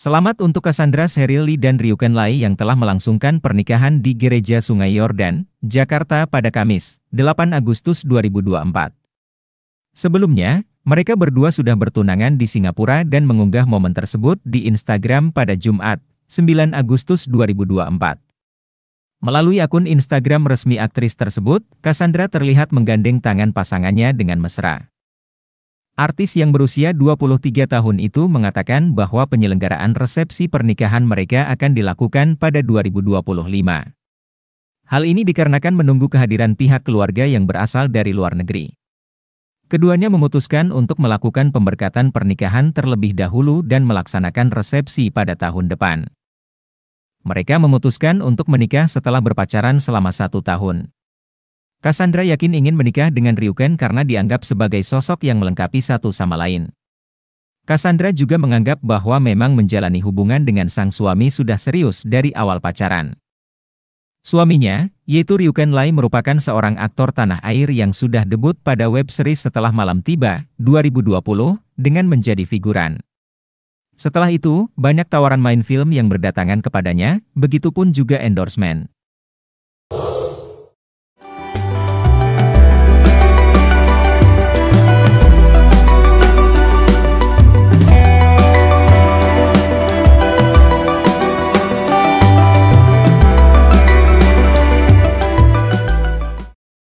Selamat untuk Cassandra Serili dan Ryuken Lai yang telah melangsungkan pernikahan di Gereja Sungai Yordan, Jakarta pada Kamis, 8 Agustus 2024. Sebelumnya, mereka berdua sudah bertunangan di Singapura dan mengunggah momen tersebut di Instagram pada Jumat, 9 Agustus 2024. Melalui akun Instagram resmi aktris tersebut, Cassandra terlihat menggandeng tangan pasangannya dengan mesra. Artis yang berusia 23 tahun itu mengatakan bahwa penyelenggaraan resepsi pernikahan mereka akan dilakukan pada 2025. Hal ini dikarenakan menunggu kehadiran pihak keluarga yang berasal dari luar negeri. Keduanya memutuskan untuk melakukan pemberkatan pernikahan terlebih dahulu dan melaksanakan resepsi pada tahun depan. Mereka memutuskan untuk menikah setelah berpacaran selama satu tahun. Cassandra yakin ingin menikah dengan Ryuken karena dianggap sebagai sosok yang melengkapi satu sama lain. Cassandra juga menganggap bahwa memang menjalani hubungan dengan sang suami sudah serius dari awal pacaran. Suaminya, yaitu Ryuken Lai merupakan seorang aktor tanah air yang sudah debut pada web series setelah malam tiba, 2020, dengan menjadi figuran. Setelah itu, banyak tawaran main film yang berdatangan kepadanya, begitupun juga endorsement.